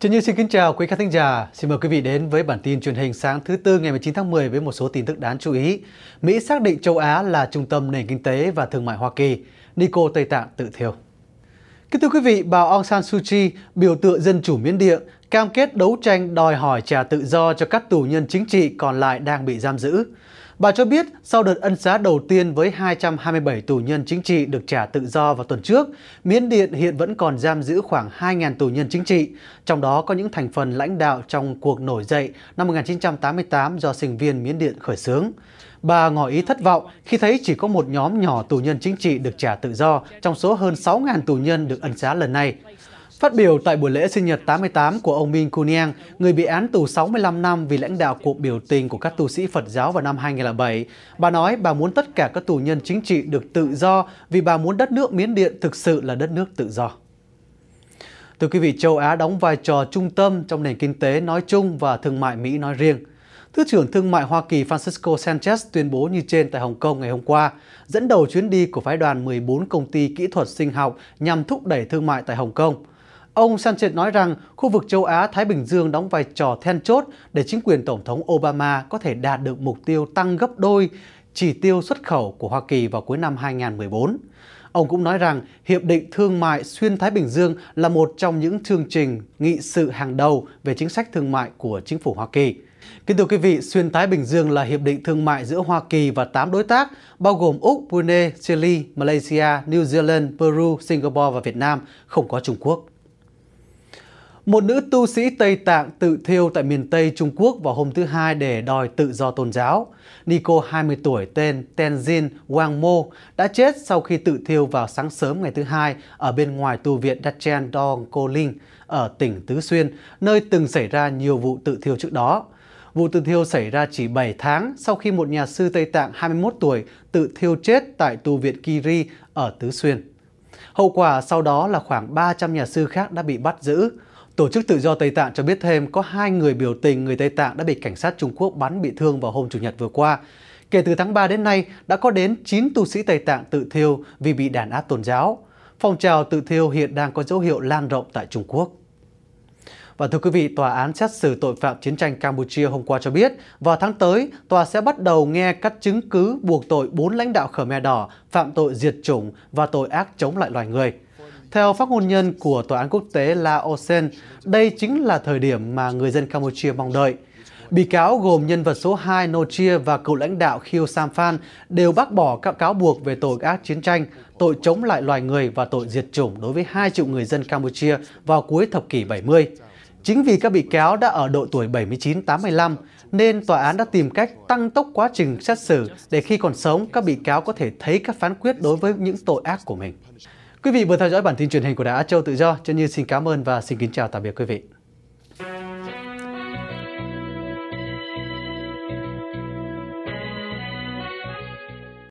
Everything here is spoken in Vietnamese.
Trần Như xin kính chào quý khán thính giả. Xin mời quý vị đến với bản tin truyền hình sáng thứ Tư ngày 19 tháng 10 với một số tin tức đáng chú ý. Mỹ xác định châu Á là trung tâm nền kinh tế và thương mại Hoa Kỳ. Nico Tây Tạng tự thiêu. Kính thưa quý vị, bà Aung San Suu Kyi, biểu tượng dân chủ Miến Điện, cam kết đấu tranh đòi hỏi trả tự do cho các tù nhân chính trị còn lại đang bị giam giữ. Bà cho biết sau đợt ân xá đầu tiên với 227 tù nhân chính trị được trả tự do vào tuần trước, Miến Điện hiện vẫn còn giam giữ khoảng 2.000 tù nhân chính trị, trong đó có những thành phần lãnh đạo trong cuộc nổi dậy năm 1988 do sinh viên Miến Điện khởi xướng. Bà ngỏ ý thất vọng khi thấy chỉ có một nhóm nhỏ tù nhân chính trị được trả tự do trong số hơn 6.000 tù nhân được ân xá lần này. Phát biểu tại buổi lễ sinh nhật 88 của ông Min Kunyang, người bị án tù 65 năm vì lãnh đạo cuộc biểu tình của các tu sĩ Phật giáo vào năm 2007, bà nói bà muốn tất cả các tù nhân chính trị được tự do vì bà muốn đất nước Miến Điện thực sự là đất nước tự do. Thưa quý vị, châu Á đóng vai trò trung tâm trong nền kinh tế nói chung và thương mại Mỹ nói riêng. Thứ trưởng Thương mại Hoa Kỳ Francisco Sanchez tuyên bố như trên tại Hồng Kông ngày hôm qua, dẫn đầu chuyến đi của phái đoàn 14 công ty kỹ thuật sinh học nhằm thúc đẩy thương mại tại Hồng Kông – Ông Sanchez nói rằng khu vực châu Á-Thái Bình Dương đóng vai trò then chốt để chính quyền Tổng thống Obama có thể đạt được mục tiêu tăng gấp đôi chỉ tiêu xuất khẩu của Hoa Kỳ vào cuối năm 2014. Ông cũng nói rằng Hiệp định Thương mại Xuyên Thái Bình Dương là một trong những chương trình nghị sự hàng đầu về chính sách thương mại của chính phủ Hoa Kỳ. Kính thưa quý vị, Xuyên Thái Bình Dương là hiệp định thương mại giữa Hoa Kỳ và 8 đối tác, bao gồm Úc, Brunei, Chile, Malaysia, New Zealand, Peru, Singapore và Việt Nam, không có Trung Quốc. Một nữ tu sĩ Tây Tạng tự thiêu tại miền Tây Trung Quốc vào hôm thứ Hai để đòi tự do tôn giáo. Nico 20 tuổi tên Tenzin Wangmo đã chết sau khi tự thiêu vào sáng sớm ngày thứ Hai ở bên ngoài tu viện Dachen Dongkoling ở tỉnh Tứ Xuyên, nơi từng xảy ra nhiều vụ tự thiêu trước đó. Vụ tự thiêu xảy ra chỉ 7 tháng sau khi một nhà sư Tây Tạng 21 tuổi tự thiêu chết tại tu viện Kiri ở Tứ Xuyên. Hậu quả sau đó là khoảng 300 nhà sư khác đã bị bắt giữ. Tổ chức Tự do Tây Tạng cho biết thêm có hai người biểu tình người Tây Tạng đã bị cảnh sát Trung Quốc bắn bị thương vào hôm Chủ nhật vừa qua. Kể từ tháng 3 đến nay, đã có đến 9 tu sĩ Tây Tạng tự thiêu vì bị đàn áp tôn giáo. Phong trào tự thiêu hiện đang có dấu hiệu lan rộng tại Trung Quốc. Và thưa quý vị, Tòa án xét xử tội phạm chiến tranh Campuchia hôm qua cho biết, vào tháng tới, tòa sẽ bắt đầu nghe các chứng cứ buộc tội 4 lãnh đạo Khmer Đỏ phạm tội diệt chủng và tội ác chống lại loài người. Theo phát ngôn nhân của Tòa án quốc tế La Osen, đây chính là thời điểm mà người dân Campuchia mong đợi. Bị cáo gồm nhân vật số 2 Nochia và cựu lãnh đạo Khiêu Samphan đều bác bỏ các cáo buộc về tội ác chiến tranh, tội chống lại loài người và tội diệt chủng đối với 2 triệu người dân Campuchia vào cuối thập kỷ 70. Chính vì các bị cáo đã ở độ tuổi 79-85 nên tòa án đã tìm cách tăng tốc quá trình xét xử để khi còn sống các bị cáo có thể thấy các phán quyết đối với những tội ác của mình. Quý vị vừa theo dõi bản tin truyền hình của Đài Á Châu Tự Do, Chân Như xin cảm ơn và xin kính chào tạm biệt quý vị.